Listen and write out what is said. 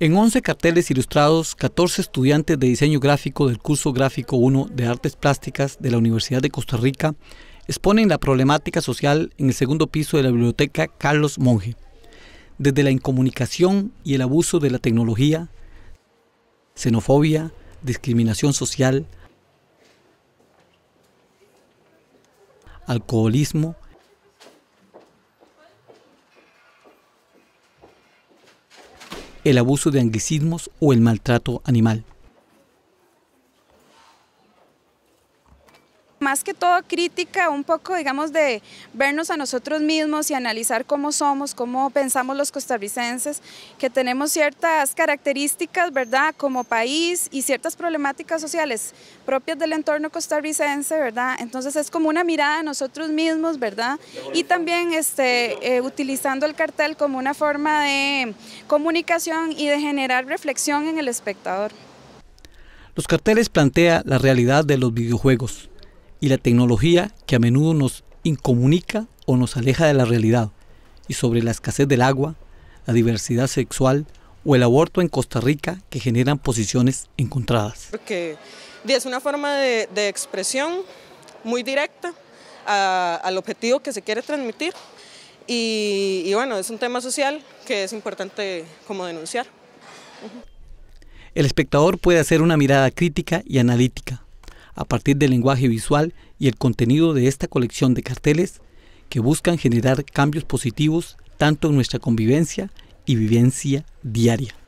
En 11 carteles ilustrados, 14 estudiantes de diseño gráfico del curso Gráfico 1 de Artes Plásticas de la Universidad de Costa Rica exponen la problemática social en el segundo piso de la biblioteca Carlos Monge. Desde la incomunicación y el abuso de la tecnología, xenofobia, discriminación social, alcoholismo, el abuso de anglicismos o el maltrato animal. más que todo crítica, un poco, digamos, de vernos a nosotros mismos y analizar cómo somos, cómo pensamos los costarricenses, que tenemos ciertas características, ¿verdad?, como país y ciertas problemáticas sociales propias del entorno costarricense, ¿verdad? Entonces es como una mirada a nosotros mismos, ¿verdad? Y también este, eh, utilizando el cartel como una forma de comunicación y de generar reflexión en el espectador. Los carteles plantea la realidad de los videojuegos, y la tecnología que a menudo nos incomunica o nos aleja de la realidad, y sobre la escasez del agua, la diversidad sexual o el aborto en Costa Rica que generan posiciones encontradas. Porque es una forma de, expresión muy directa al objetivo que se quiere transmitir y, y bueno, es un tema social que es importante como denunciar. El espectador puede hacer una mirada crítica y analítica a partir del lenguaje visual y el contenido de esta colección de carteles que buscan generar cambios positivos tanto en nuestra convivencia y vivencia diaria.